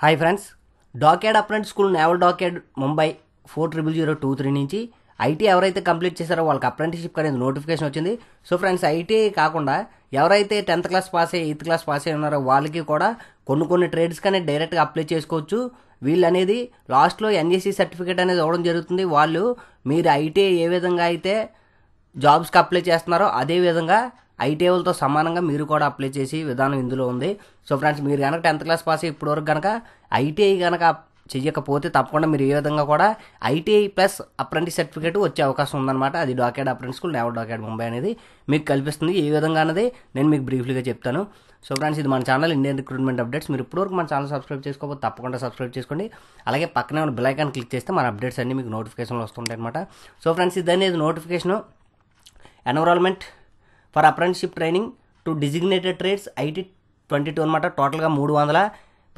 hi friends dockyard apprentice school naval dockyard Mumbai four triple zero two three నుంచి IT ఎవరైతే complete చేశారో వాళ్ళకి apprenticeship అనేది నోటిఫికేషన్ వచ్చింది సో ఫ్రెండ్స్ ఐటీ కాకుండా ఎవరైతే టెన్త్ క్లాస్ పాస్ అయ్యి ఎయిత్ క్లాస్ పాస్ అయ్యి ఉన్నారో వాళ్ళకి కూడా కొన్ని కొన్ని ట్రేడ్స్ కానీ డైరెక్ట్గా అప్లై చేసుకోవచ్చు వీళ్ళు అనేది లాస్ట్లో ఎన్ఏసీ సర్టిఫికేట్ అనేది ఇవ్వడం జరుగుతుంది వాళ్ళు మీరు ఐటీ ఏ విధంగా అయితే జాబ్స్కి అప్లై చేస్తున్నారో అదే విధంగా ఐటీఐలతో సమానంగా మీరు కూడా అప్లై చేసే విధానం ఇందులో ఉంది సో ఫ్రెండ్స్ మీరు కనుక టెన్త్ క్లాస్ పాస్ ఇప్పటివరకు కనుక ఐటీఐ కనుక చెయ్యకపోతే తప్పకుండా మీరు ఏ విధంగా కూడా ఐటీఐ ప్లస్ అప్రెంటిస్ సర్టిఫికేట్ వచ్చే అవకాశం ఉందన్నమాట అది dockyard apprentice school naval dockyard Mumbai అనేది మీకు కల్పిస్తుంది ఏ విధంగా అనేది నేను మీకు బ్రీఫ్లీగా చెప్తాను సో ఫ్రెండ్స్ ఇది మన ఛానల్ ఇండియన్ రిక్రూట్మెంట్ అప్డేట్స్ మీరు ఇప్పటివరకు మన ఛానల్ సబ్స్క్రైబ్ చేసుకోకపోతే తప్పకుండా సబ్స్క్రైబ్ చేసుకోండి అలాగే పక్కనే ఉన్న బెలైకాన్ క్లిక్ చేస్తే మన అప్డేట్స్ అన్నీ మీకు నోటిఫికేషన్లు వస్తుంటాయి అనమాట సో ఫ్రెండ్స్ ఇది అనేది notification enrolment for apprenticeship training to designated trades IT twenty two అనమాట టోటల్గా మూడు వందల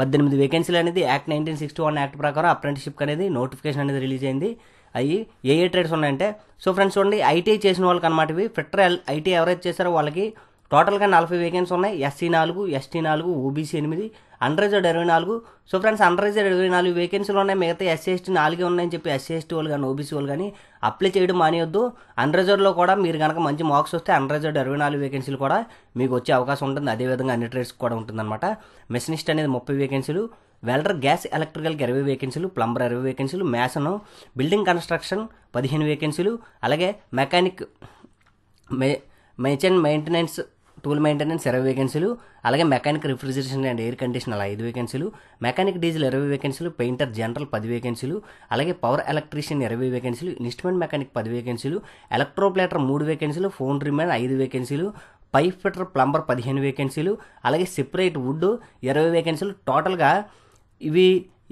పద్దెనిమిది వేకెన్సీలు అనేది act nineteen sixty one act ప్రకారం అప్రెంటిషిప్ అనేది నోటిఫికేషన్ అనేది రిలీజ్ అయింది అవి ఏ ఏ ట్రేడ్స్ ఉన్నాయంటే సో ఫ్రెండ్స్ చూడండి ఐటీఐ చేసిన వాళ్ళకి అనమాట ఇవి ఫిట్టర్ ఐటీ ఎవరైతే చేశారో వాళ్ళకి టోటల్గా నలభై వేకెన్సీ ఉన్నాయి ఎస్సీ e నాలుగు ఎస్టీ నాలుగు ఓబీసీ ఎనిమిది అండ్రైజ్డ్ ఇరవై నాలుగు సో ఫ్రెండ్స్ అండ్రైజ్డ్ ఇరవై నాలుగు వేకెన్సీలు ఉన్నాయి మిగతా ఎస్సీ ఎస్టీ నాలుగే ఉన్నాయని చెప్పి ఎస్సీ ఎస్టీ వాళ్ళు కానీ ఓబీసీ వాళ్ళు కానీ అప్లై చేయడం మానేయొద్దు అండ్రైజ్డ్లో కూడా మీరు కనుక మంచి మార్క్స్ వస్తే అండ్రైజ్డ్ ఇరవై నాలుగు వేకెన్సీలు కూడా మీకు వచ్చే అవకాశం ఉంటుంది అదేవిధంగా అన్ని ట్రేడ్స్ కూడా ఉంటుందన్నమాట మెషనిస్ట్ అనేది ముప్పై వేకెన్సీలు వెల్డర్ గ్యాస్ ఎలక్ట్రికల్కి ఇరవై వేకెన్సీలు ప్లంబర్ ఇరవై వేకెన్సీలు మ్యాసన్ బిల్డింగ్ కన్స్ట్రక్షన్ పదిహేను వేకెన్సీలు అలాగే మెకానిక్ మే మెచన్ మెయింటెనెన్స్ టూల్ మెయింటెనెన్స్ ఇరవై వేకెన్సీలు అలాగే mechanic refrigeration and air condition అలా ఐదు వేకెన్సీలు మెకానిక్ డీజిల్ ఇరవై వేకెన్సీలు పెయింటర్ జనరల్ పది వేకెన్సీలు అలాగే పవర్ ఎలక్ట్రీషియన్ ఇరవై వేకెన్సీలు ఇన్స్ట్రుమెంట్ మెకానిక్ పది వేకెన్సీలు ఎలక్ట్రోప్లేటర్ మూడు వేకెన్సీలు ఫోన్ రిమైన్ ఐదు వేకెన్సీలు పైప్ ఫిటర్ ప్లంబర్ పదిహేను వేకెన్సీలు అలాగే సెపరేట్ వుడ్ ఇరవై వేకెన్సీలు టోటల్గా ఇవి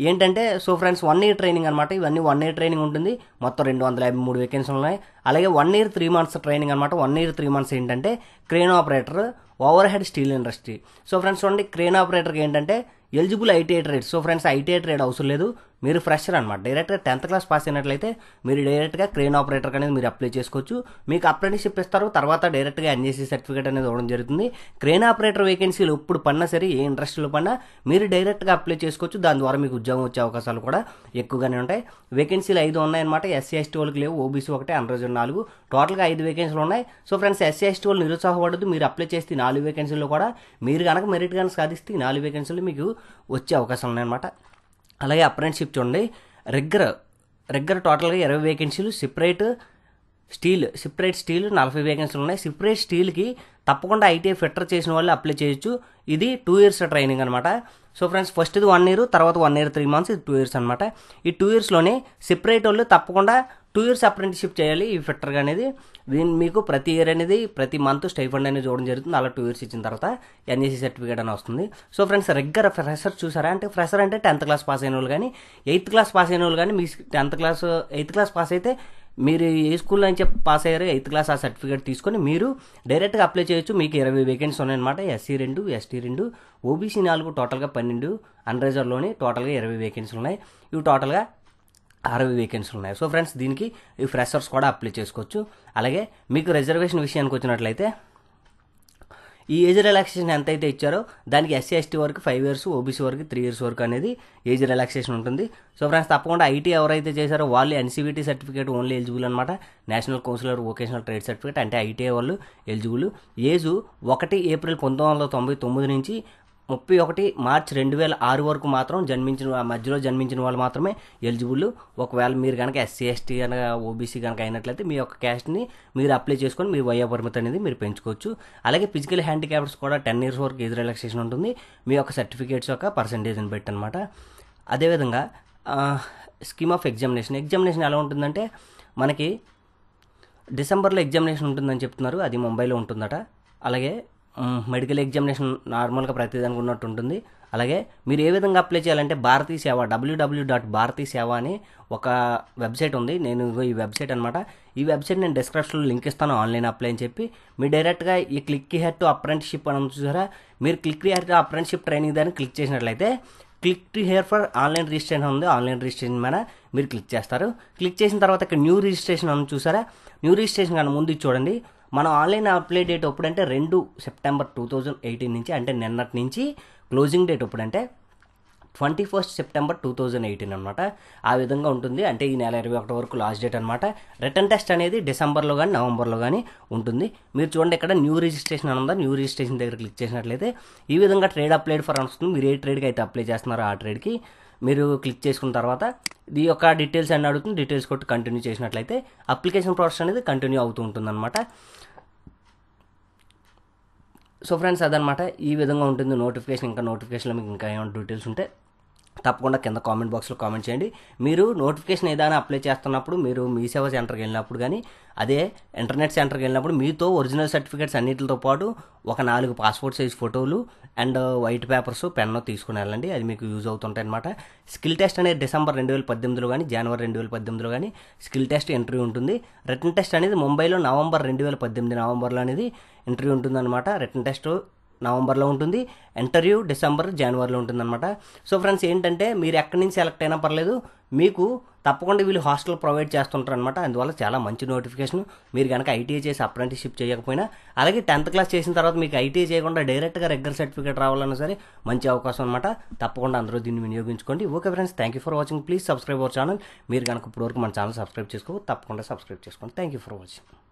ఏంటంటే so friends one year training అనమాట ఇవన్నీ వన్ ఇయర్ ట్రైనింగ్ ఉంటుంది మొత్తం రెండు వందల యాభై మూడు వేకెన్సీలు ఉన్నాయి అలాగే one year three months training అనమాట వన్ ఇయర్ త్రీ మంత్స్ ఏంటంటే crane operator overhead steel industry so friends చూడండి క్రేన్ ఆపరేటర్కి ఏంటంటే eligible ITI trade so friends ITI trade అవసరం లేదు మీరు ఫ్రెషర్ అనమాట డైరెక్ట్గా టెన్త్ క్లాస్ పాస్ అయినట్లయితే మీరు డైరెక్ట్గా క్రెయిన్ ఆపరేటర్ అనేది మీరు అప్లై చేసుకోవచ్చు మీకు అప్రెంటిషిప్ ఇస్తారు తర్వాత డైరెక్ట్గా ఎన్జీసీ సర్టిఫికేట్ అనేది ఇవ్వడం జరుగుతుంది క్రెయిన్ ఆపరేటర్ వేకెన్సీలు ఎప్పుడు పన్నా సరే ఏ ఇండస్ట్రీలో పడినా మీరు డైరెక్ట్గా అప్లై చేసుకోవచ్చు దాని ద్వారా మీకు ఉద్యోగం వచ్చే అవకాశాలు కూడా ఎక్కువగానే ఉంటాయి వేకెన్సీలు ఐదు ఉన్నాయన్నమాట ఎస్సీ ఎస్టీ వాళ్ళకి లేవు ఓబీసీ ఒకటే అండ్రోజన్ నాలుగు టోటల్గా ఐదు వేకెన్సీలు ఉన్నాయి సో ఫ్రెండ్స్ ఎస్సీ ఎస్టీ వాళ్ళు నిరుత్సాహపడద్దు మీరు అప్లై చేస్తే నాలుగు వేకెన్సీలు కూడా మీరు కనుక మెరిట్ కనుక సాధిస్తే నాలుగు వేకెన్సీలు మీకు వచ్చే అవకాశాలు ఉన్నాయన్నమాట అలాగే అప్రెంట్షిప్ చూడండి రెగ్యులర్ రెగ్యులర్ టోటల్గా ఇరవై వేకెన్సీలు సెపరేట్ స్టీల్ సెపరేట్ స్టీల్ నలభై వేకెన్సీలు ఉన్నాయి సెపరేట్ స్టీల్కి తప్పకుండా ఐటీఐ ఫిట్టర్ చేసిన వాళ్ళు అప్లై చేయొచ్చు ఇది టూ ఇయర్స్ ట్రైనింగ్ అనమాట సో ఫ్రెండ్స్ ఫస్ట్ ఇది వన్ ఇయర్ తర్వాత వన్ ఇయర్ త్రీ మంత్స్ ఇది టూ ఇయర్స్ అనమాట ఈ టూ ఇయర్స్లోనే సెపరేట్ వాళ్ళు తప్పకుండా టూ ఇయర్స్ అప్రెంటిషిప్ చేయాలి ఈ ఫిట్టర్గా అనేది దీని మీకు ప్రతి ఇయర్ అనేది ప్రతి మంత్ స్టైఫండ్ అనేది చూడడం జరుగుతుంది అలా టూ ఇయర్స్ ఇచ్చిన తర్వాత ఎన్ఏసీ సర్టిఫికేట్ అని వస్తుంది సో ఫ్రెండ్స్ రెగ్యులర్ ఫ్రెషర్ చూసారా అంటే ఫ్రెషర్ అంటే టెన్త్ క్లాస్ పాస్ అయిన వాళ్ళు కానీ ఎయిత్ క్లాస్ పాస్ అయిన వాళ్ళు కానీ మీ tenth class eighth class pass అయితే మీరు ఏ స్కూల్లో నుంచి పాస్ అయ్యారు ఎయిత్ క్లాస్ ఆ సర్టిఫికేట్ తీసుకొని మీరు డైరెక్ట్గా అప్లై చేయొచ్చు మీకు ఇరవై వేకెన్సీ ఉన్నాయన్నమాట ఎస్సీ రెండు ఎస్టీ రెండు ఓబీసీ నాలుగు టోటల్గా పన్నెండు అన్రిజర్వ్లోని టోటల్గా ఇరవై వేకెన్సీలు ఉన్నాయి ఇవి టోటల్గా అరవై వేకెన్సీలు ఉన్నాయి సో ఫ్రెండ్స్ దీనికి ఈ ఫ్రెషర్స్ కూడా అప్లై చేసుకోవచ్చు అలాగే మీకు రిజర్వేషన్ విషయానికి వచ్చినట్లయితే ఈ ఏజ్ రిలాక్సేషన్ ఎంత అయితే ఇచ్చారో దానికి ఎస్సీ ఎస్టీ వరకు ఫైవ్ ఇయర్స్ ఓబీసీ వరకు త్రీ ఇయర్స్ వరకు అనేది ఏజ్ రిలాక్సేషన్ ఉంటుంది సో ఫ్రెండ్స్ తప్పకుండా ఐటీ ఎవరైతే చేశారో వాళ్ళు ఎన్సీబీటీ సర్టిఫికేట్ ఓన్లీ ఎలిజిబుల్ అనమాట national council for vocational trade certificate అంటే ఐటీఐ వాళ్ళు ఎలిజిబుల్ ఏజు ఒకటి ఏప్రిల్ పంతొమ్మిది వందల తొంభై తొమ్మిది నుంచి ముప్పై ఒకటి మార్చ్ రెండు వేల ఆరు వరకు మాత్రం జన్మించిన మధ్యలో జన్మించిన వాళ్ళు మాత్రమే ఎలిజిబుల్ ఒకవేళ మీరు కనుక ఎస్సీ ఎస్టీ కనుక ఓబీసీ కనుక అయినట్లయితే మీ యొక్క క్యాస్ట్ని మీరు అప్లై చేసుకొని మీ వయో పరిమితి అనేది మీరు పెంచుకోవచ్చు అలాగే ఫిజికల్ హ్యాండిక్యాప్స్ కూడా టెన్ ఇయర్స్ వరకు ఏజ్ రిలాక్సేషన్ ఉంటుంది మీ యొక్క సర్టిఫికేట్స్ యొక్క పర్సంటేజ్ని పెట్టి అనమాట అదేవిధంగా స్కీమ్ ఆఫ్ ఎగ్జామినేషన్ ఎగ్జామినేషన్ ఎలా ఉంటుందంటే మనకి డిసెంబర్లో ఎగ్జామినేషన్ ఉంటుందని చెప్తున్నారు అది ముంబైలో ఉంటుందట అలాగే మెడికల్ ఎగ్జామినేషన్ నార్మల్గా ప్రతిదానికి ఉన్నట్టు ఉంటుంది అలాగే మీరు ఏ విధంగా అప్లై చేయాలంటే భారతీ సేవ డబ్ల్యూడబ్ల్యూ డాట్ భారతీ సేవ అని ఒక వెబ్సైట్ ఉంది నేను ఈ వెబ్సైట్ అనమాట ఈ వెబ్సైట్ నేను డిస్క్రిప్షన్లో లింక్ ఇస్తాను ఆన్లైన్ అప్లై అని చెప్పి మీరు డైరెక్ట్గా ఈ క్లిక్ హెయిర్ టు అప్రెంటిషిప్ అని చూసారా మీరు click here to apprenticeship training దాన్ని క్లిక్ చేసినట్లయితే click to here for online registration ఉంది ఆన్లైన్ రిజిస్ట్రేషన్ మీద మీరు క్లిక్ చేస్తారు క్లిక్ చేసిన తర్వాత ఇక్కడ న్యూ రిజిస్ట్రేషన్ అని చూసారా న్యూ రిజిస్ట్రేషన్ కన్నా ముందు చూడండి మనం ఆన్లైన్ అప్లై డేట్ ఎప్పుడంటే రెండు సెప్టెంబర్ టూ థౌజండ్ ఎయిటీన్ నుంచి అంటే నిన్నటి నుంచి క్లోజింగ్ డేట్ ఎప్పుడంటే twenty first September two thousand eighteen అనమాట ఆ విధంగా ఉంటుంది అంటే ఈ నెల ఇరవై ఒకటి వరకు లాస్ట్ డేట్ అనమాట రిటర్న్ టెస్ట్ అనేది డిసెంబర్లో కానీ నవంబర్లో కానీ ఉంటుంది మీరు చూడండి ఇక్కడ న్యూ రిజిస్ట్రేషన్ అనుందా న్యూ రిజిస్ట్రేషన్ దగ్గర క్లిక్ చేసినట్లయితే ఈ విధంగా ట్రేడ్ అప్లైడ్ ఫర్ అనుస్తుంది మీరు ఏ ట్రేడ్కి అయితే అప్లై చేస్తున్నారో ఆ ట్రేడ్కి మీరు క్లిక్ చేసుకున్న తర్వాత ఇది యొక్క డీటెయిల్స్ అని అడుగుతుంది డీటెయిల్స్ కొట్టి కంటిన్యూ చేసినట్లయితే అప్లికేషన్ ప్రాసెస్ అనేది కంటిన్యూ అవుతూ ఉంటుంది అనమాట సో ఫ్రెండ్స్ అదనమాట ఈ విధంగా ఉంటుంది నోటిఫికేషన్ ఇంకా నోటిఫికేషన్లో మీకు ఇంకా ఏమైనా డీటెయిల్స్ ఉంటే తప్పకుండా కింద కామెంట్ బాక్స్లో కామెంట్ చేయండి మీరు నోటిఫికేషన్ ఏదైనా అప్లై చేస్తున్నప్పుడు మీరు మీ సేవ సెంటర్కి వెళ్ళినప్పుడు కానీ అదే ఇంటర్నెట్ సెంటర్కి వెళ్ళినప్పుడు మీతో ఒరిజినల్ సర్టిఫికేట్స్ అన్నిటితో పాటు ఒక నాలుగు పాస్పోర్ట్ సైజ్ ఫోటోలు అండ్ వైట్ పేపర్స్ పెన్ను తీసుకుని వెళ్ళండి అది మీకు యూజ్ అవుతుంటాయి అనమాట స్కిల్ టెస్ట్ అనేది డిసెంబర్ రెండు వేల పద్దెనిమిదిలో కానీ జనవరి రెండు వేల పద్దెనిమిదిలో కానీ స్కిల్ టెస్ట్ ఎంట్రీ ఉంటుంది రిటర్న్ టెస్ట్ అనేది ముంబైలో నవంబర్ రెండు వేల పద్దెనిమిది నవంబర్లో అనేది ఎంట్రీ ఉంటుందన్నమాట రిటర్న్ టెస్ట్ నవంబర్లో ఉంటుంది ఇంటర్వ్యూ డిసెంబర్ జనవరిలో ఉంటుందన్నమాట సో ఫ్రెండ్స్ ఏంటంటే మీరు ఎక్కడి నుంచి సెలెక్ట్ అయినా పర్లేదు మీకు తప్పకుండా వీళ్ళు హాస్టల్ ప్రొవైడ్ చేస్తుంటారు అనమాట అందువల్ల చాలా మంచి నోటిఫికేషన్ మీరు కనుక ఐటీఐ చేసి అప్రెంటిషిప్ చేయకపోయినా అలాగే టెన్త్ క్లాస్ చేసిన తర్వాత మీకు ఐటీఐ చేయకుండా డైరెక్ట్గా రెగ్యులర్ సర్టిఫికేట్ రావాలన్నా సరే మంచి అవకాశం అనమాట తప్పకుండా అందరూ దీన్ని వినియోగించుకోండి okay friends thank you for watching please subscribe our channel మీరు కనుక ఇప్పటివరకు మన ఛానల్ సబ్స్క్రైబ్ చేసుకో తప్పకుండా సబ్స్క్రైబ్ చేసుకోండి థ్యాంక్ యూ ఫర్ వాచింగ్